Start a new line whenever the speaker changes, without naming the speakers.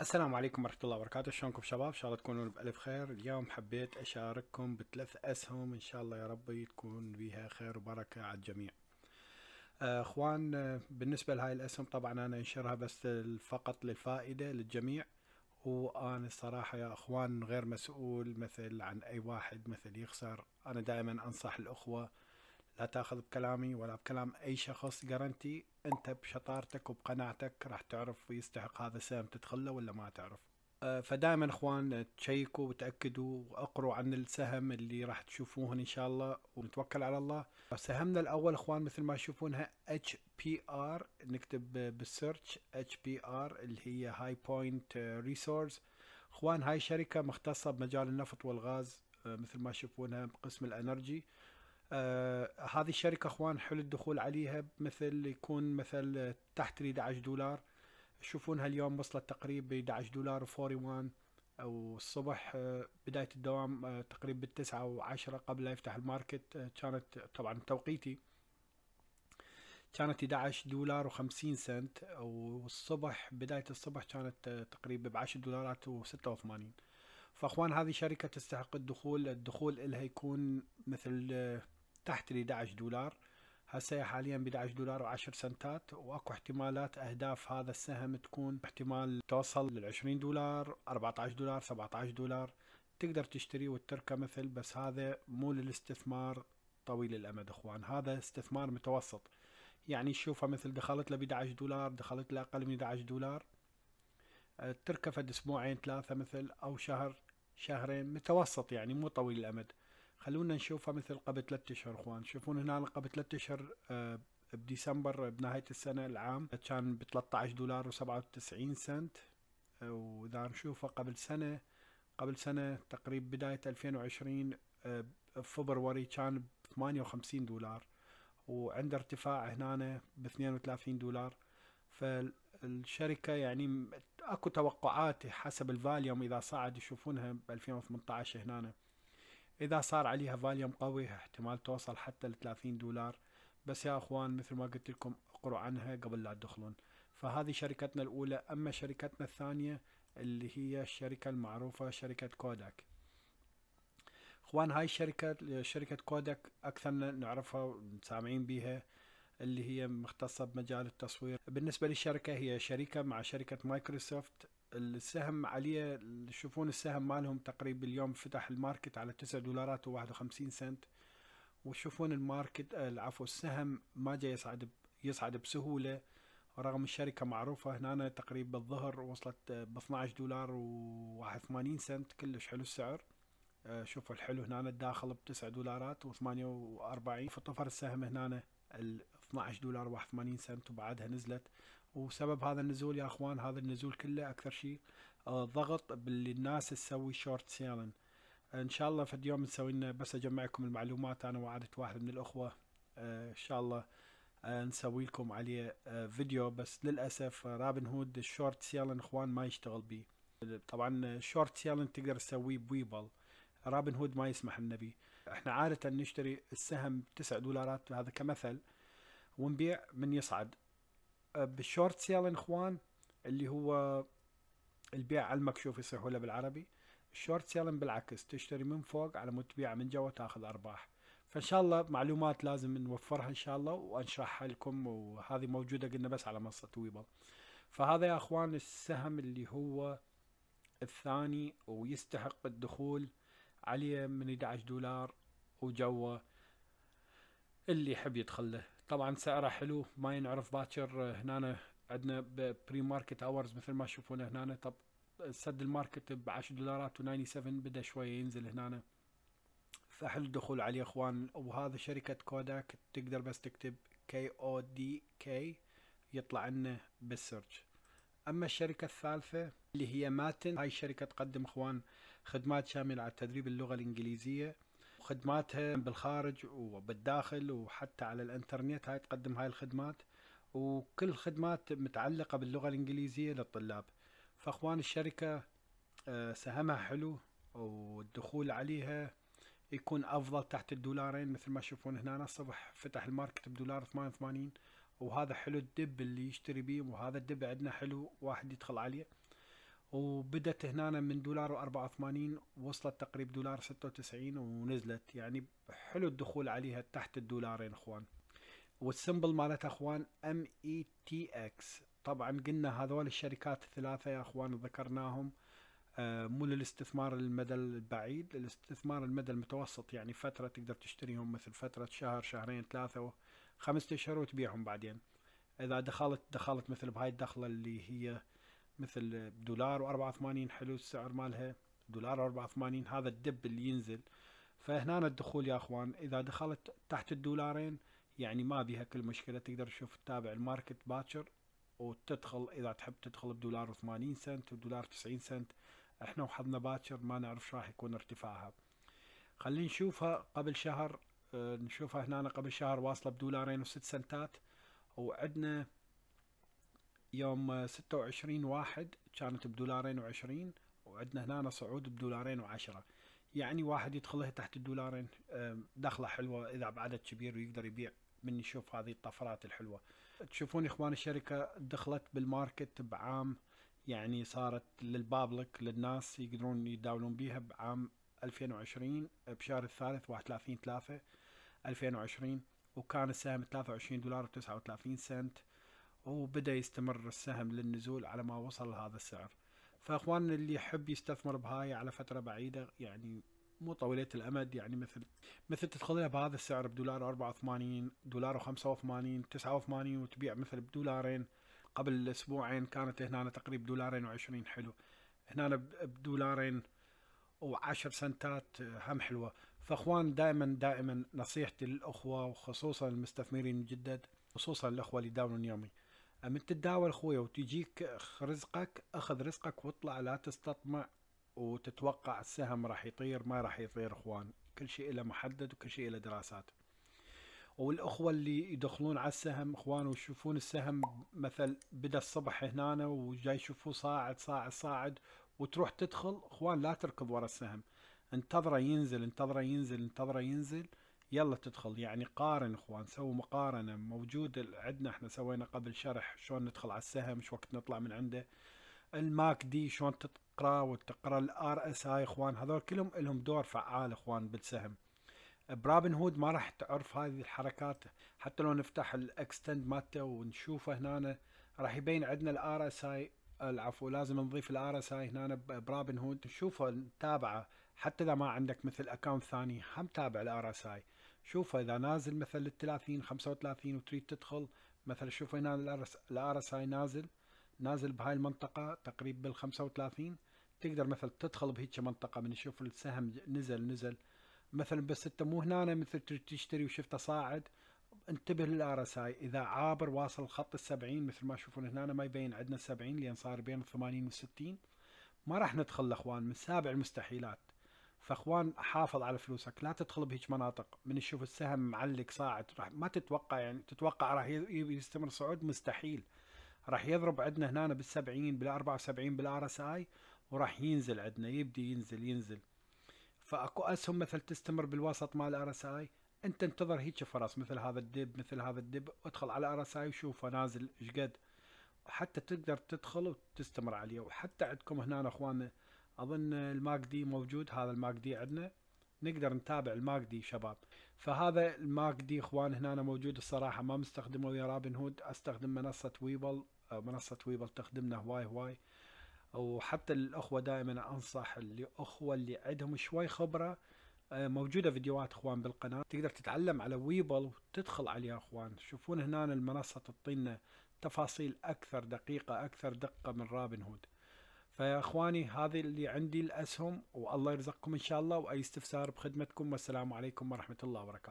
السلام عليكم ورحمة الله وبركاته شلونكم شباب إن شاء الله تكونون بألف خير اليوم حبيت أشارككم بثلاث أسهم إن شاء الله يا ربي تكون بها خير وبركة على الجميع آه، أخوان آه، بالنسبة لهاي الأسهم طبعا أنا أنشرها بس فقط للفائدة للجميع وأنا الصراحة يا أخوان غير مسؤول مثل عن أي واحد مثل يخسر أنا دائما أنصح الأخوة لا تاخذ بكلامي ولا بكلام اي شخص جرنتي انت بشطارتك وبقناعتك راح تعرف يستحق هذا السهم تدخله ولا ما تعرف آه، فدائما اخوان تشيكوا وتاكدوا واقروا عن السهم اللي راح تشوفوه ان شاء الله ونتوكل على الله سهمنا الاول اخوان مثل ما تشوفونها اتش بي ار نكتب بالسيرش اتش بي ار اللي هي هاي بوينت ريسورس اخوان هاي شركه مختصه بمجال النفط والغاز آه، مثل ما تشوفونها بقسم الانرجي آه هذه الشركه اخوان حل الدخول عليها مثل يكون مثل تحت 11 دولار تشوفونها اليوم وصلت تقريبا 11 دولار و41 او الصبح آه، بدايه الدوام آه، تقريبا بالتسعة وعشرة قبل لا يفتح الماركت آه، كانت طبعا توقيتي كانت 11 دولار و50 سنت والصبح بدايه الصبح كانت تقريبا ب 10 دولارات و86 فاخوان هذه شركه تستحق الدخول الدخول الها يكون مثل تحت ال 11 دولار هسه حاليا ب 11 دولار و10 سنتات واكو احتمالات اهداف هذا السهم تكون احتمال توصل لل 20 دولار 14 دولار 17 دولار تقدر تشتري وتركه مثل بس هذا مو للاستثمار طويل الامد اخوان هذا استثمار متوسط يعني شوفها مثل دخلت له ب 11 دولار دخلت له اقل من 11 دولار أه، تركه فد اسبوعين ثلاثه مثل او شهر شهرين متوسط يعني مو طويل الامد خلونا نشوفها مثل قبل ثلاثة اشهر اخوان شوفون هنا قبل ثلاثة اشهر آه، بديسمبر بنهاية السنة العام كان ب 13 دولار و97 سنت آه، واذا نشوفها قبل سنة قبل سنة تقريب بداية 2020 آه، فبروري كان ب 58 دولار وعند ارتفاع هنا ب 32 دولار فالشركة يعني اكو توقعات حسب الفاليوم اذا صعد يشوفونها ب 2018 هنا اذا صار عليها فاليوم قوي احتمال توصل حتى ل 30 دولار بس يا اخوان مثل ما قلت لكم اقروا عنها قبل لا تدخلون فهذه شركتنا الاولى اما شركتنا الثانيه اللي هي الشركه المعروفه شركه كوداك اخوان هاي الشركه شركه كوداك اكثرنا نعرفها ومتسامعين بيها اللي هي مختصه بمجال التصوير بالنسبه للشركه هي شركه مع شركه مايكروسوفت السهم عليه تشوفون السهم مالهم تقريبا اليوم فتح الماركت على 9 دولارات و51 سنت وتشوفون الماركت العفو السهم ما جاي يصعد يصعد بسهوله رغم الشركه معروفه هنا تقريبا الظهر وصلت ب 12 دولار و81 سنت كلش حلو السعر شوفوا الحلو هنا الداخل ب 9 دولارات و48 فطفر السهم هنا ال 12 دولار و81 سنت وبعدها نزلت وسبب هذا النزول يا اخوان هذا النزول كله اكثر شيء آه، ضغط باللي الناس تسوي شورت سيلن ان شاء الله في اليوم نسوي لنا بس اجمعكم المعلومات انا وعدت واحد من الاخوه آه، ان شاء الله آه، نسوي لكم عليه فيديو بس للاسف رابن هود الشورت سيلن اخوان ما يشتغل بيه طبعا شورت سيلن تقدر تسويه بويبل رابن هود ما يسمح لنا بيه احنا عاده نشتري السهم 9 دولارات هذا كمثل ونبيع من يصعد بالشورت سيل اخوان اللي هو البيع على المكشوف يصيحوا له بالعربي الشورت سيلن بالعكس تشتري من فوق على مود تبيع من جوا تاخذ ارباح فان شاء الله معلومات لازم نوفرها ان شاء الله وانشرحها لكم وهذه موجوده قلنا بس على منصه ويبل فهذا يا اخوان السهم اللي هو الثاني ويستحق الدخول عليه من 11 دولار وجوه اللي يحب يدخل له طبعا سعره حلو ما ينعرف باكر آه، هنا عندنا بري ماركت اورز مثل ما تشوفون هنا طب سد الماركت ب 10 دولارات و97 بدا شويه ينزل هنا فحلو الدخول عليه اخوان وهذا شركه كوداك تقدر بس تكتب كي او دي كي يطلع لنا بالسيرش اما الشركه الثالثه اللي هي ماتن هاي الشركه تقدم اخوان خدمات شامله على تدريب اللغه الانجليزيه وخدماتها بالخارج وبالداخل وحتى على الانترنت هاي تقدم هاي الخدمات وكل خدمات متعلقة باللغة الإنجليزية للطلاب فأخوان الشركة آه، سهمها حلو والدخول عليها يكون أفضل تحت الدولارين مثل ما تشوفون هنا الصبح فتح الماركت بدولار 88 وهذا حلو الدب اللي يشتري بيه وهذا الدب عندنا حلو واحد يدخل عليه وبدت هنا من دولار و84 وصلت تقريب دولار 96 ونزلت يعني حلو الدخول عليها تحت الدولارين اخوان والسمبل مالتها اخوان ام اي تي اكس طبعا قلنا هذول الشركات الثلاثه يا اخوان ذكرناهم آه مو للاستثمار المدى البعيد للاستثمار المدى المتوسط يعني فتره تقدر تشتريهم مثل فتره شهر شهرين ثلاثه وخمسة اشهر وتبيعهم بعدين اذا دخلت دخلت مثل بهاي الدخله اللي هي مثل دولار و84 حلو السعر مالها دولار و84 هذا الدب اللي ينزل فهنا الدخول يا اخوان اذا دخلت تحت الدولارين يعني ما بيها كل مشكلة تقدر تشوف تتابع الماركت باتشر وتدخل اذا تحب تدخل بدولار و80 سنت ودولار 90 سنت احنا وحظنا باتشر ما نعرف شو راح يكون ارتفاعها خلينا نشوفها قبل شهر آه، نشوفها هنا قبل شهر واصلة بدولارين وست سنتات وعندنا يوم 26 واحد كانت بدولارين وعشرين وعندنا هنا صعود بدولارين وعشرة يعني واحد يدخلها تحت الدولارين دخلة حلوة إذا بعدد كبير ويقدر يبيع من يشوف هذه الطفرات الحلوة تشوفون إخوان الشركة دخلت بالماركت بعام يعني صارت للبابلك للناس يقدرون يداولون بيها بعام 2020 بشهر الثالث 31 3 2020 وكان السهم 23 دولار و39 سنت وبدأ يستمر السهم للنزول على ما وصل لهذا السعر فاخواننا اللي يحب يستثمر بهاي على فتره بعيده يعني مو طويلة الامد يعني مثل مثل تدخل لها بهذا السعر بدولار 84 دولار و 85 89 وتبيع مثل بدولارين قبل اسبوعين كانت هنا تقريبا دولارين و20 حلو هنا بدولارين و10 سنتات هم حلوه فاخوان دائما دائما نصيحتي للاخوه وخصوصا المستثمرين الجدد خصوصا الاخوه اللي داون يومي أما تتداول خويا وتجيك رزقك أخذ رزقك واطلع لا تستطمع وتتوقع السهم راح يطير ما راح يطير اخوان كل شيء إلى محدد وكل شيء إلى دراسات والأخوة اللي يدخلون على السهم اخوان ويشوفون السهم مثل بدا الصبح هنا وجاي يشوفوا صاعد صاعد صاعد وتروح تدخل اخوان لا تركض ورا السهم انتظره ينزل انتظره ينزل انتظره ينزل يلا تدخل يعني قارن اخوان سووا مقارنه موجود عندنا احنا سوينا قبل شرح شلون ندخل على السهم شو وقت نطلع من عنده الماك دي شلون تقرا وتقرا الار اس اي اخوان هذول كلهم لهم دور فعال اخوان بالسهم برابن هود ما راح تعرف هذه الحركات حتى لو نفتح الاكستند مالته ونشوفه هنا راح يبين عندنا الار اس اي العفو لازم نضيف الار اس اي هنا برابن هود نشوفه نتابعه حتى اذا ما عندك مثل اكونت ثاني هم تابع الار اس اي شوفها اذا نازل مثلا لل 30 35 وتريد تدخل مثلا شوف هنا الار اس اي نازل نازل بهاي المنطقة تقريبا بال 35 تقدر مثلا تدخل بهيك منطقة من تشوف السهم نزل نزل مثلا بس انت مو هنا مثل تريد تشتري وشفته صاعد انتبه للار اس اي اذا عابر واصل خط ال 70 مثل ما تشوفون هنا ما يبين عندنا 70 لان صار بين 80 و 60 ما راح ندخل الاخوان من سابع المستحيلات فاخوان حافظ على فلوسك لا تدخل بهيج مناطق من تشوف السهم معلق صاعد راح ما تتوقع يعني تتوقع راح يستمر صعود مستحيل راح يضرب عندنا هنا بالسبعين بالاربعة وسبعين بالار اس اي وراح ينزل عندنا يبدي ينزل ينزل فاكو اسهم مثل تستمر بالوسط مال ار اس اي انت انتظر هيك فرص مثل هذا الدب مثل هذا الدب ادخل على ار اس اي وشوفه نازل ايش قد حتى تقدر تدخل وتستمر عليه وحتى عندكم هنا اخواننا اظن الماك دي موجود هذا الماك دي عندنا نقدر نتابع الماك دي شباب فهذا الماك دي اخوان هنا أنا موجود الصراحه ما مستخدمه ويا رابن هود استخدم منصه ويبل منصه ويبل تخدمنا هواي هواي وحتى الاخوه دائما انصح الاخوه اللي عندهم شوي خبره موجودة فيديوهات اخوان بالقناة تقدر تتعلم على ويبل وتدخل عليها اخوان تشوفون هنا المنصة تعطينا تفاصيل اكثر دقيقة اكثر دقة من رابن هود فيا اخواني هذه اللي عندي الاسهم والله يرزقكم ان شاء الله واي استفسار بخدمتكم والسلام عليكم ورحمه الله وبركاته